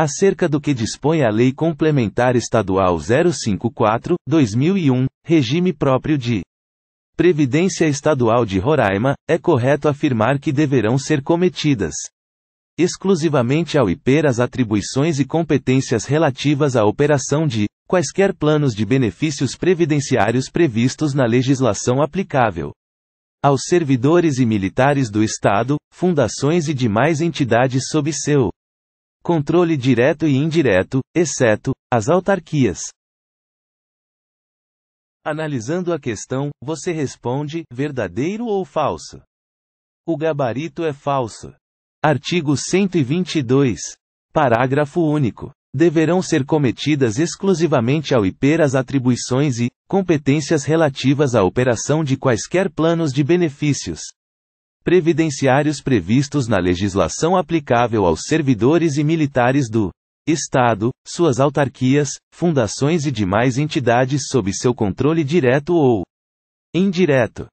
acerca do que dispõe a Lei Complementar Estadual 054-2001, regime próprio de Previdência Estadual de Roraima, é correto afirmar que deverão ser cometidas exclusivamente ao IPER as atribuições e competências relativas à operação de quaisquer planos de benefícios previdenciários previstos na legislação aplicável aos servidores e militares do Estado, fundações e demais entidades sob seu controle direto e indireto, exceto as autarquias. Analisando a questão, você responde verdadeiro ou falso? O gabarito é falso. Artigo 122. Parágrafo único. Deverão ser cometidas exclusivamente ao IPER as atribuições e competências relativas à operação de quaisquer planos de benefícios previdenciários previstos na legislação aplicável aos servidores e militares do Estado, suas autarquias, fundações e demais entidades sob seu controle direto ou indireto.